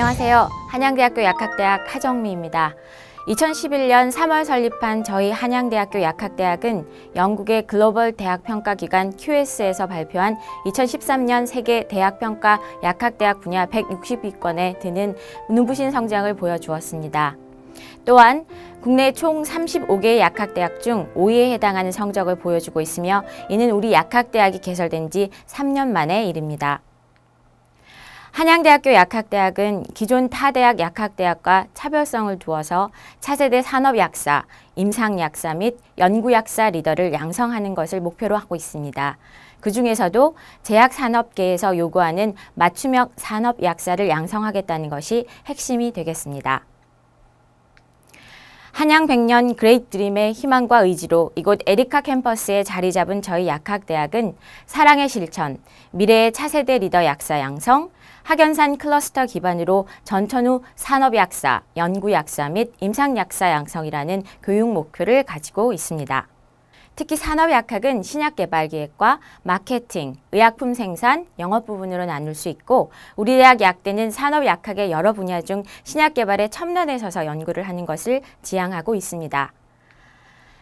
안녕하세요. 한양대학교 약학대학 하정미입니다. 2011년 3월 설립한 저희 한양대학교 약학대학은 영국의 글로벌 대학평가기관 QS에서 발표한 2013년 세계 대학평가 약학대학 분야 160위권에 드는 눈부신 성장을 보여주었습니다. 또한 국내 총 35개의 약학대학 중 5위에 해당하는 성적을 보여주고 있으며 이는 우리 약학대학이 개설된 지 3년 만의 일입니다. 한양대학교 약학대학은 기존 타 대학 약학대학과 차별성을 두어서 차세대 산업약사, 임상약사 및 연구약사 리더를 양성하는 것을 목표로 하고 있습니다. 그 중에서도 제약산업계에서 요구하는 맞춤형 산업약사를 양성하겠다는 것이 핵심이 되겠습니다. 한양 백년 그레이트 드림의 희망과 의지로 이곳 에리카 캠퍼스에 자리 잡은 저희 약학대학은 사랑의 실천, 미래의 차세대 리더 약사 양성, 학연산 클러스터 기반으로 전천후 산업약사, 연구약사 및 임상약사 양성이라는 교육 목표를 가지고 있습니다. 특히 산업약학은 신약개발기획과 마케팅, 의약품 생산, 영업 부분으로 나눌 수 있고 우리 대학 약대는 산업약학의 여러 분야 중 신약개발의 첨단에 서서 연구를 하는 것을 지향하고 있습니다.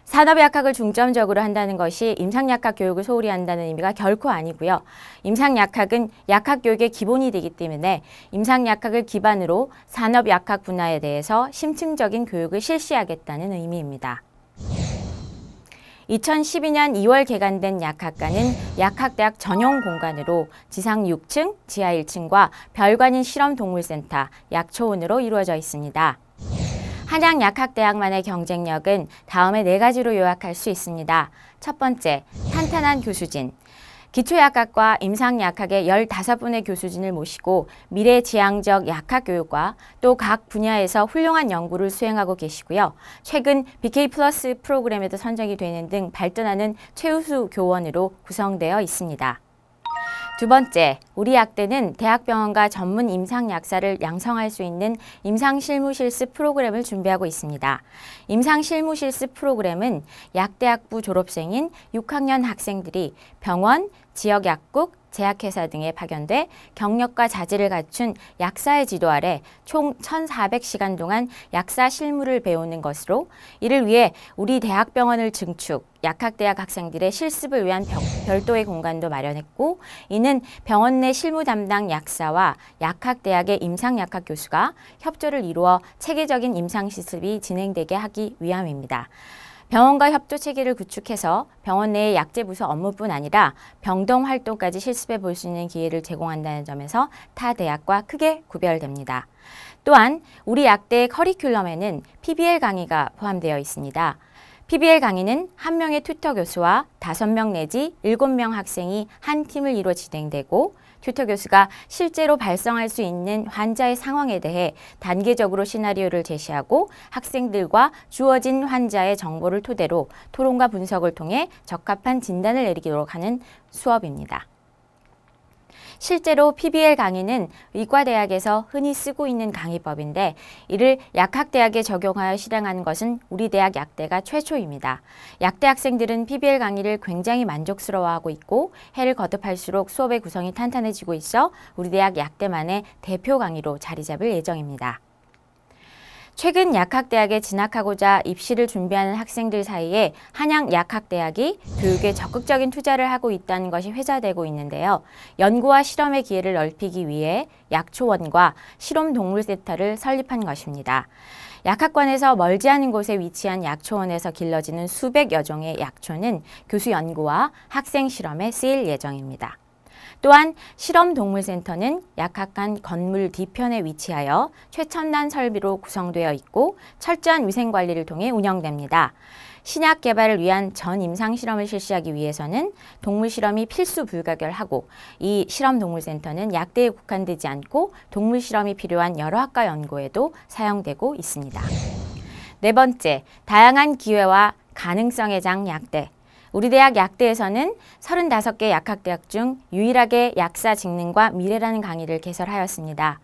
산업 약학을 중점적으로 한다는 것이 임상 약학 교육을 소홀히 한다는 의미가 결코 아니고요. 임상 약학은 약학 교육의 기본이 되기 때문에 임상 약학을 기반으로 산업 약학 분야에 대해서 심층적인 교육을 실시하겠다는 의미입니다. 2012년 2월 개관된 약학과는 약학대학 전용 공간으로 지상 6층, 지하 1층과 별관인 실험동물센터, 약초원으로 이루어져 있습니다. 한양 약학대학만의 경쟁력은 다음의 네 가지로 요약할 수 있습니다. 첫 번째, 탄탄한 교수진. 기초약학과 임상약학의 15분의 교수진을 모시고 미래지향적 약학 교육과 또 각 분야에서 훌륭한 연구를 수행하고 계시고요. 최근 BK 플러스 프로그램에도 선정이 되는 등 발전하는 최우수 교원으로 구성되어 있습니다. 두 번째, 우리 약대는 대학병원과 전문 임상 약사를 양성할 수 있는 임상 실무 실습 프로그램을 준비하고 있습니다. 임상 실무 실습 프로그램은 약대학부 졸업생인 6학년 학생들이 병원, 지역 약국, 제약회사 등에 파견돼 경력과 자질을 갖춘 약사의 지도 아래 총 1,400시간 동안 약사 실무를 배우는 것으로 이를 위해 우리 대학병원을 증축, 약학대학 학생들의 실습을 위한 병, 별도의 공간도 마련했고 이는 병원 내 실무 담당 약사와 약학대학의 임상약학 교수가 협조를 이루어 체계적인 임상시습이 진행되게 하기 위함입니다. 병원과 협조 체계를 구축해서 병원 내의 약제 부서 업무뿐 아니라 병동 활동까지 실습해 볼 수 있는 기회를 제공한다는 점에서 타 대학과 크게 구별됩니다. 또한 우리 약대 커리큘럼에는 PBL 강의가 포함되어 있습니다. PBL 강의는 한명의 튜터 교수와 다섯 명 내지 일곱 명 학생이 한 팀을 이루어 진행되고 튜터 교수가 실제로 발생할 수 있는 환자의 상황에 대해 단계적으로 시나리오를 제시하고 학생들과 주어진 환자의 정보를 토대로 토론과 분석을 통해 적합한 진단을 내리도록 하는 수업입니다. 실제로 PBL 강의는 의과대학에서 흔히 쓰고 있는 강의법인데 이를 약학대학에 적용하여 실행하는 것은 우리 대학 약대가 최초입니다. 약대 학생들은 PBL 강의를 굉장히 만족스러워하고 있고 해를 거듭할수록 수업의 구성이 탄탄해지고 있어 우리 대학 약대만의 대표 강의로 자리 잡을 예정입니다. 최근 약학대학에 진학하고자 입시를 준비하는 학생들 사이에 한양 약학대학이 교육에 적극적인 투자를 하고 있다는 것이 회자되고 있는데요. 연구와 실험의 기회를 넓히기 위해 약초원과 실험동물센터를 설립한 것입니다. 약학관에서 멀지 않은 곳에 위치한 약초원에서 길러지는 수백 여종의 약초는 교수 연구와 학생 실험에 쓰일 예정입니다. 또한 실험동물센터는 약학간 건물 뒤편에 위치하여 최첨단 설비로 구성되어 있고 철저한 위생관리를 통해 운영됩니다. 신약 개발을 위한 전 임상 실험을 실시하기 위해서는 동물 실험이 필수 불가결하고 이 실험 동물센터는 약대에 국한되지 않고 동물 실험이 필요한 여러 학과 연구에도 사용되고 있습니다. 네 번째, 다양한 기회와 가능성의 장 약대. 우리 대학 약대에서는 35개 약학대학 중 유일하게 약사 직능과 미래라는 강의를 개설하였습니다.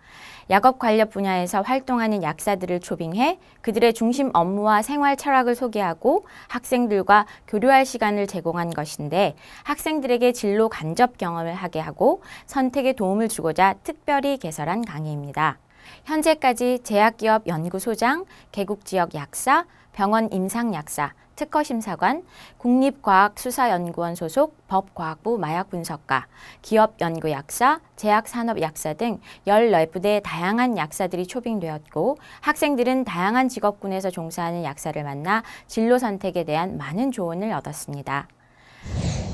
약업 관련 분야에서 활동하는 약사들을 초빙해 그들의 중심 업무와 생활 철학을 소개하고 학생들과 교류할 시간을 제공한 것인데 학생들에게 진로 간접 경험을 하게 하고 선택에 도움을 주고자 특별히 개설한 강의입니다. 현재까지 제약기업 연구소장, 개국지역 약사, 병원 임상약사, 특허심사관, 국립과학수사연구원 소속 법과학부 마약분석가, 기업연구약사, 제약산업약사 등 14부대의 다양한 약사들이 초빙되었고 학생들은 다양한 직업군에서 종사하는 약사를 만나 진로 선택에 대한 많은 조언을 얻었습니다.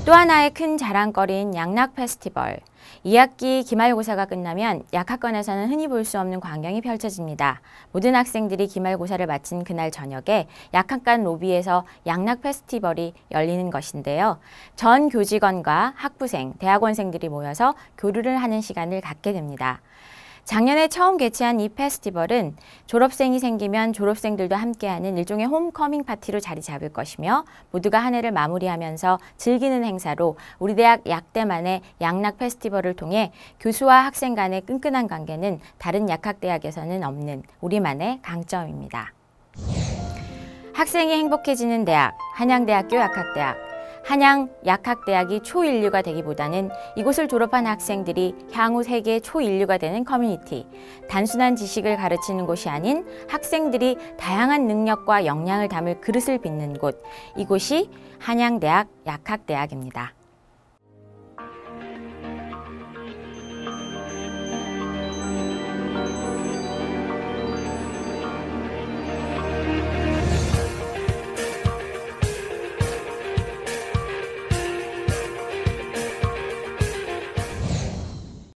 또 하나의 큰 자랑거리인 양락 페스티벌. 2학기 기말고사가 끝나면 약학관에서는 흔히 볼 수 없는 광경이 펼쳐집니다. 모든 학생들이 기말고사를 마친 그날 저녁에 약학관 로비에서 양락 페스티벌이 열리는 것인데요. 전 교직원과 학부생, 대학원생들이 모여서 교류를 하는 시간을 갖게 됩니다. 작년에 처음 개최한 이 페스티벌은 졸업생이 생기면 졸업생들도 함께하는 일종의 홈커밍 파티로 자리 잡을 것이며 모두가 한 해를 마무리하면서 즐기는 행사로 우리 대학 약대만의 양락 페스티벌을 통해 교수와 학생 간의 끈끈한 관계는 다른 약학대학에서는 없는 우리만의 강점입니다. 학생이 행복해지는 대학, 한양대학교 약학대학 한양 약학대학이 초인류가 되기보다는 이곳을 졸업한 학생들이 향후 세계 초인류가 되는 커뮤니티, 단순한 지식을 가르치는 곳이 아닌 학생들이 다양한 능력과 역량을 담을 그릇을 빚는 곳, 이곳이 한양대학 약학대학입니다.